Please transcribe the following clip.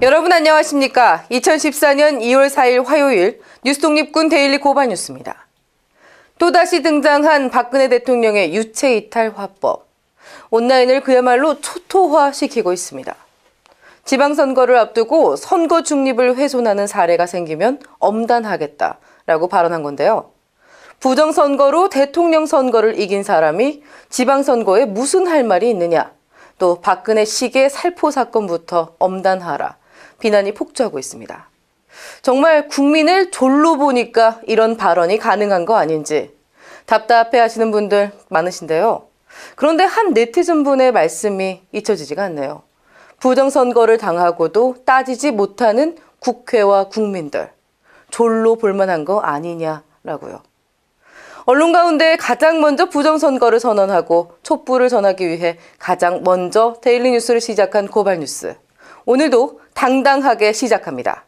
여러분 안녕하십니까? 2014년 2월 4일 화요일 뉴스 독립군 데일리 고발 뉴스입니다. 또다시 등장한 박근혜 대통령의 유체 이탈 화법. 온라인을 그야말로 초토화시키고 있습니다. 지방선거를 앞두고 선거 중립을 훼손하는 사례가 생기면 엄단하겠다라고 발언한 건데요. 부정선거로 대통령 선거를 이긴 사람이 지방선거에 무슨 할 말이 있느냐. 또 박근혜 시계 살포 사건부터 엄단하라. 비난이 폭주하고 있습니다. 정말 국민을 졸로 보니까 이런 발언이 가능한 거 아닌지 답답해 하시는 분들 많으신데요. 그런데 한 네티즌 분의 말씀이 잊혀지지가 않네요. 부정선거를 당하고도 따지지 못하는 국회와 국민들. 졸로 볼만한 거 아니냐라고요. 언론 가운데 가장 먼저 부정선거를 선언하고 촛불을 전하기 위해 가장 먼저 데일리뉴스를 시작한 고발뉴스. 오늘도 당당하게 시작합니다.